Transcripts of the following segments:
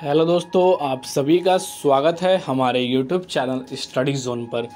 hello दोस्तों आप सभी का स्वागत है हमारे यूट्यूब चैनल स्टडी जोन पर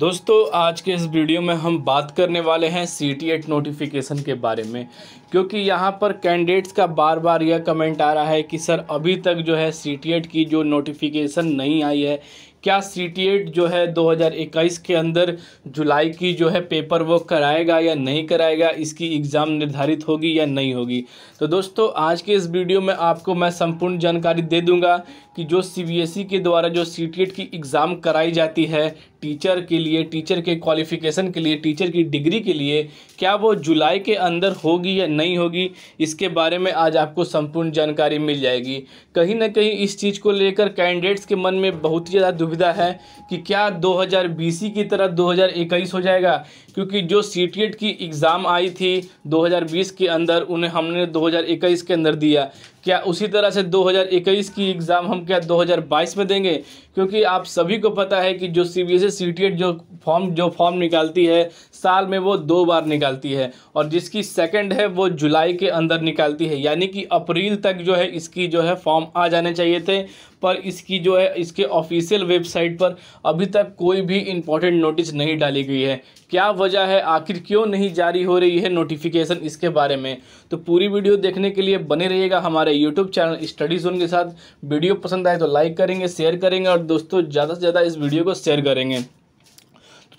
दोस्तों आज के इस वीडियो में हम बात करने वाले हैं सी टी एट नोटिफिकेशन के बारे में क्योंकि यहाँ पर कैंडिडेट्स का बार बार यह कमेंट आ रहा है कि सर अभी तक जो है सी टी एट की जो नोटिफिकेशन नहीं आई है क्या सी जो है 2021 के अंदर जुलाई की जो है पेपर वर्क कराएगा या नहीं कराएगा इसकी एग्ज़ाम निर्धारित होगी या नहीं होगी तो दोस्तों आज के इस वीडियो में आपको मैं संपूर्ण जानकारी दे दूंगा कि जो सी e के द्वारा जो सी की एग्ज़ाम कराई जाती है टीचर के लिए टीचर के क्वालिफ़िकेशन के लिए टीचर की डिग्री के लिए क्या वो जुलाई के अंदर होगी या नहीं होगी इसके बारे में आज आपको संपूर्ण जानकारी मिल जाएगी कहीं ना कहीं इस चीज़ को लेकर कैंडिडेट्स के मन में बहुत ही ज़्यादा दुविधा है कि क्या 2020 की तरह 2021 हो जाएगा क्योंकि जो सी e की एग्ज़ाम आई थी 2020 के अंदर उन्हें हमने 2021 के अंदर दिया क्या उसी तरह से 2021 की एग्ज़ाम हम क्या 2022 में देंगे क्योंकि आप सभी को पता है कि जो C B S CTET जो फॉर्म जो फॉर्म निकालती है साल में वो दो बार निकालती है और जिसकी सेकंड है वो जुलाई के अंदर निकालती है यानी कि अप्रैल तक जो है इसकी जो है फॉर्म आ जाने चाहिए थे पर इसकी जो है इसके ऑफिशियल वेबसाइट पर अभी तक कोई भी इम्पोर्टेंट नोटिस नहीं डाली गई है क्या वजह है आखिर क्यों नहीं जारी हो रही है नोटिफिकेशन इसके बारे में तो पूरी वीडियो देखने के लिए बने रहिएगा हमारे यूट्यूब चैनल स्टडी जोन के साथ वीडियो पसंद आए तो लाइक करेंगे शेयर करेंगे और दोस्तों ज़्यादा से ज़्यादा इस वीडियो को शेयर करेंगे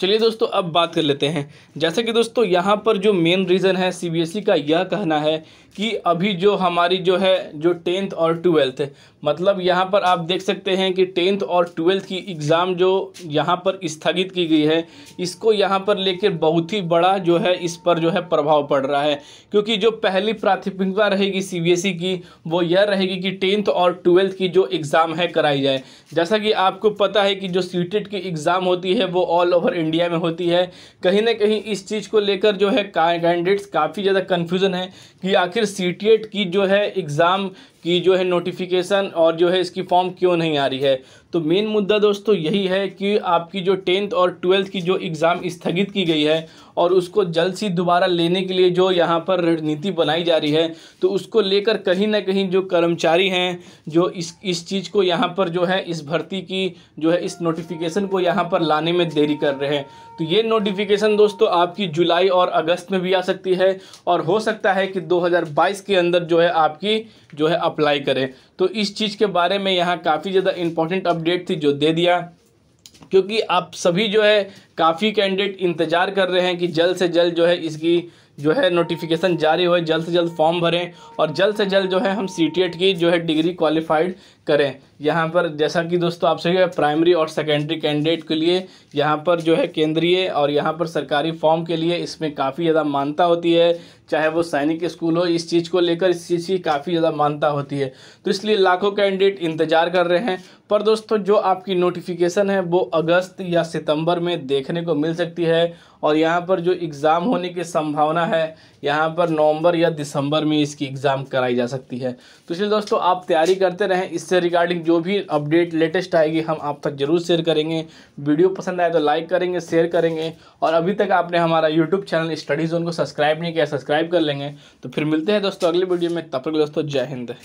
चलिए दोस्तों अब बात कर लेते हैं जैसे कि दोस्तों यहाँ पर जो मेन रीज़न है सीबीएसई e का यह कहना है कि अभी जो हमारी जो है जो टेंथ और ट्वेल्थ मतलब यहाँ पर आप देख सकते हैं कि टेंथ और ट्वेल्थ की एग्ज़ाम जो यहाँ पर स्थगित की गई है इसको यहाँ पर लेकर बहुत ही बड़ा जो है इस पर जो है प्रभाव पड़ रहा है क्योंकि जो पहली प्राथमिकता रहेगी सी e की वो यह रहेगी कि टेंथ और ट्वेल्थ की जो एग्ज़ाम है कराई जाए जैसा कि आपको पता है कि जो सी e की एग्ज़ाम होती है वो ऑल ओवर इंडिया इंडिया में होती है कहीं ना कहीं इस चीज़ को लेकर जो है कैंडिडेट्स काफ़ी ज़्यादा कन्फ्यूज़न है कि आखिर सी की जो है एग्ज़ाम कि जो है नोटिफिकेशन और जो है इसकी फॉर्म क्यों नहीं आ रही है तो मेन मुद्दा दोस्तों यही है कि आपकी जो टेंथ और ट्वेल्थ की जो एग्ज़ाम स्थगित की गई है और उसको जल्द से दोबारा लेने के लिए जो यहाँ पर रणनीति बनाई जा रही है तो उसको लेकर कहीं ना कहीं जो कर्मचारी हैं जो इस इस चीज़ को यहाँ पर जो है इस भर्ती की जो है इस नोटिफिकेशन को यहाँ पर लाने में देरी कर रहे हैं तो ये नोटिफिकेशन दोस्तों आपकी जुलाई और अगस्त में भी आ सकती है और हो सकता है कि दो के अंदर जो है आपकी जो है अप्लाई करें तो इस चीज़ के बारे में यहाँ काफ़ी ज़्यादा इंपॉर्टेंट अपडेट थी जो दे दिया क्योंकि आप सभी जो है काफ़ी कैंडिडेट इंतज़ार कर रहे हैं कि जल्द से जल्द जो है इसकी जो है नोटिफिकेशन जारी हो जल्द से जल्द फॉर्म भरें और जल्द से जल्द जो है हम सी e की जो है डिग्री क्वालिफाइड करें यहाँ पर जैसा कि दोस्तों आप सभी प्राइमरी और सेकेंडरी कैंडिडेट के लिए यहाँ पर जो है केंद्रीय और यहाँ पर सरकारी फॉर्म के लिए इसमें काफ़ी ज़्यादा मान्यता होती है चाहे वो सैनिक स्कूल हो इस चीज़ को लेकर इस चीज़ की काफ़ी ज़्यादा मानता होती है तो इसलिए लाखों कैंडिडेट इंतज़ार कर रहे हैं पर दोस्तों जो आपकी नोटिफिकेशन है वो अगस्त या सितंबर में देखने को मिल सकती है और यहाँ पर जो एग्ज़ाम होने की संभावना है यहाँ पर नवंबर या दिसंबर में इसकी एग्ज़ाम कराई जा सकती है तो इसलिए दोस्तों आप तैयारी करते रहें इससे रिगार्डिंग जो भी अपडेट लेटेस्ट आएगी हम आप तक ज़रूर शेयर करेंगे वीडियो पसंद आए तो लाइक करेंगे शेयर करेंगे और अभी तक आपने हमारा यूट्यूब चैनल स्टडी जोन को सब्सक्राइब नहीं किया सब्सक्राइब सब्सक्राइब कर लेंगे तो फिर मिलते हैं दोस्तों अगले वीडियो में तब तक दोस्तों जय हिंद